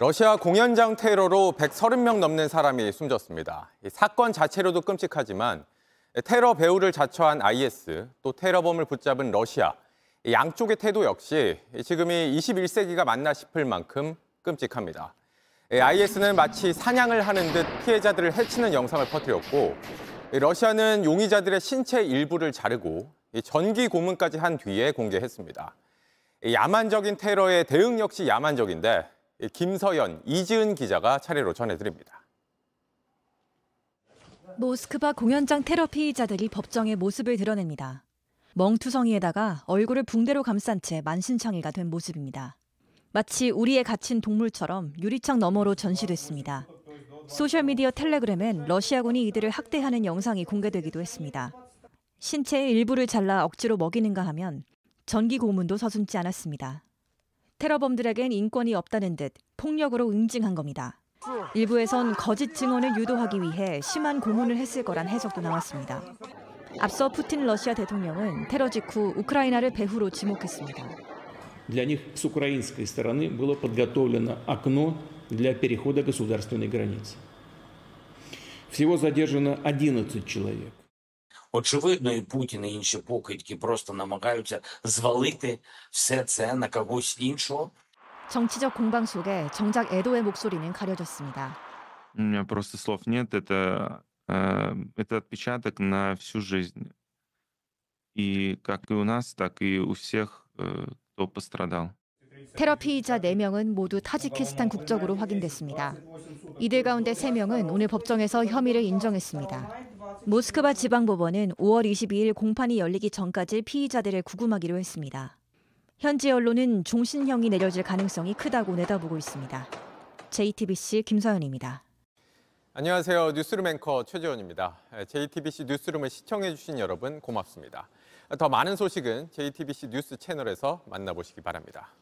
러시아 공연장 테러로 130명 넘는 사람이 숨졌습니다. 사건 자체로도 끔찍하지만 테러 배후를 자처한 IS, 또 테러범을 붙잡은 러시아, 양쪽의 태도 역시 지금이 21세기가 맞나 싶을 만큼 끔찍합니다. IS는 마치 사냥을 하는 듯 피해자들을 해치는 영상을 퍼뜨렸고 러시아는 용의자들의 신체 일부를 자르고 전기 고문까지 한 뒤에 공개했습니다. 야만적인 테러의 대응 역시 야만적인데 예, 김서연, 이지은 기자가 차례로 전해드립니다. 모스크바 공연장 테러 피의자들이 법정에 모습을 드러냅니다. 멍투성이에다가 얼굴을 붕대로 감싼 채 만신창이가 된 모습입니다. 마치 우리의 갇힌 동물처럼 유리창 너머로 전시됐습니다. 소셜미디어 텔레그램엔 러시아군이 이들을 학대하는 영상이 공개되기도 했습니다. 신체의 일부를 잘라 억지로 먹이는가 하면 전기 고문도 서슴지 않았습니다. 테러범들에겐 인권이 없다는 듯 폭력으로 응징한 겁니다. 일부에선 거짓 증언을 유도하기 위해 심한 고문을 했을 거란 해석도 나왔습니다. 앞서 푸틴 러시아 대통령은 테러 직후 우크라이나를 배후로 지목했습니다. Для них с украинской стороны было подготовлено окно для перехода государственной границы. Всего задержано 11 человек. Очевидно, і Путін і інші покидьки просто намагаються звалити все це на когось іншого. 정치적 공방 속에 정작 에도의 목소리는 가려졌습니다. У меня просто слов нет. Это, э, это отпечаток на всю жизнь. И как и у нас, так и у всех, э, кто пострадал. 테러 피의자 4명은 모두 타지키스탄 국적으로 확인됐습니다. 이들 가운데 3명은 오늘 법정에서 혐의를 인정했습니다. 모스크바 지방법원은 5월 22일 공판이 열리기 전까지 피의자들을 구금하기로 했습니다. 현지 언론은 종신형이 내려질 가능성이 크다고 내다보고 있습니다. JTBC 김서연입니다. 안녕하세요. 뉴스룸 앵커 최재원입니다. JTBC 예, 뉴스룸을 시청해주신 여러분 고맙습니다. 더 많은 소식은 JTBC 뉴스 채널에서 만나보시기 바랍니다.